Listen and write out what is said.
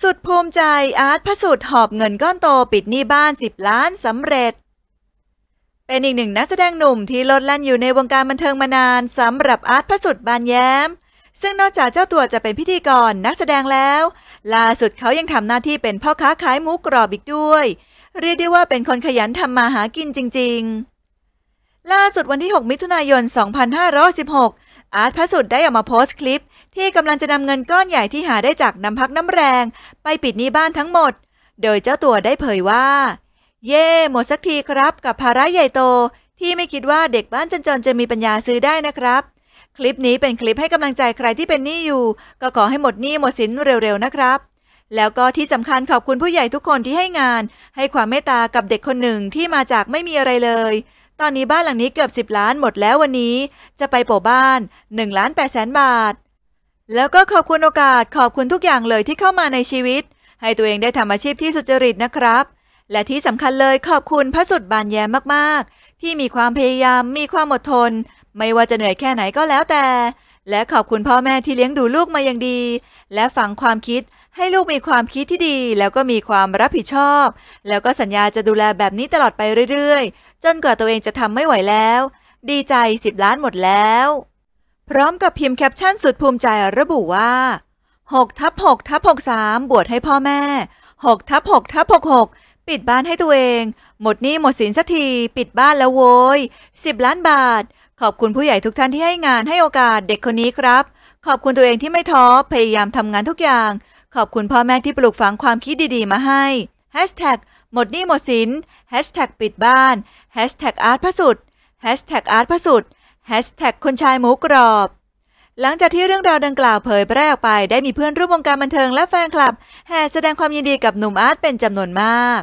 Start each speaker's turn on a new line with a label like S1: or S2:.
S1: สุดภูมิใจอาร์ตพระสุดหอบเงินก้อนโตปิดหนี้บ้านสิบล้านสำเร็จ เป็นอีกหนึ่งนักแสดงหนุ่มที่ลดแล่นอยู่ในวงการบันเทิงมานานสำหรับอาร์ตพระสุดบานแย้ม ซึ่งนอกจากเจ้าตัวจะเป็นพิธีกรนักแสดงแล้ว ล่าสุดเขายังทำหน้าที่เป็นพ่อค้าขายหมูกรอบอีกด้วยเรียกได้ว่าเป็นคนขยันทำมาหากินจริง ๆ ล่าสุดวันที่ 6 มิถุนายน 2516อาร์ตพระสุดได้ออกมาโพสต์คลิปที่กำลังจะนำเงินก้อนใหญ่ที่หาได้จากน้ำพักน้ำแรงไปปิดหนี้บ้านทั้งหมด โดยเจ้าตัวได้เผยว่า เย่หมดสักทีครับ กับภาระใหญ่โตที่ไม่คิดว่าเด็กบ้านจนจนจะมีปัญญาซื้อได้นะครับ คลิปนี้เป็นคลิปให้กำลังใจใครที่เป็นหนี้อยู่ ก็ขอให้หมดหนี้หมดสินเร็วๆนะครับ แล้วก็ที่สำคัญขอบคุณผู้ใหญ่ทุกคนที่ให้งาน ให้ความเมตตากับเด็กคนหนึ่งที่มาจากไม่มีอะไรเลย ตอนนี้บ้านหลังนี้เกือบ 10 ล้านหมดแล้ววันนี้ จะไปโปบ้าน1ล้าน8แสนบาทแล้วก็ขอบคุณโอกาสขอบคุณทุกอย่างเลยที่เข้ามาในชีวิต ให้ตัวเองได้ทำอาชีพที่สุจริตนะครับ และที่สำคัญเลยขอบคุณพระสุดบานแย้มมาก ๆ ที่มีความพยายามมีความอดทน ไม่ว่าจะเหนื่อยแค่ไหนก็แล้วแต่ และขอบคุณพ่อแม่ที่เลี้ยงดูลูกมาอย่างดี และฝังความคิดให้ลูกมีความคิดที่ดี แล้วก็มีความรับผิดชอบ แล้วก็สัญญาจะดูแลแบบนี้ตลอดไปเรื่อย ๆ จนกว่าตัวเองจะทำไม่ไหวแล้ว ดีใจสิบล้านหมดแล้วพร้อมกับพิมพ์แคปชั่นสุดภูมิใจระบุว่า6ทับ6ทับ63 บวชให้พ่อแม่6ทับ6ทับ66 ปิดบ้านให้ตัวเอง หมดหนี้หมดสินสักที ปิดบ้านแล้วโว้ย10 ล้านบาท ขอบคุณผู้ใหญ่ทุกท่านที่ให้งานให้โอกาสเด็กคนนี้ครับ ขอบคุณตัวเองที่ไม่ท้อพยายามทำงานทุกอย่าง ขอบคุณพ่อแม่ที่ปลูกฝังความคิดดีๆ มาให้ หมดหนี้หมดสินปิดบ้านอาร์ตพระสุดอาร์ตพระสุดคนชายหมูกรอบ หลังจากที่เรื่องราวดังกล่าวเผยแพร่ออกไป ได้มีเพื่อนร่วมวงการบันเทิงและแฟนคลับแห่แสดงความยินดีกับหนุ่มอาร์ตเป็นจำนวนมาก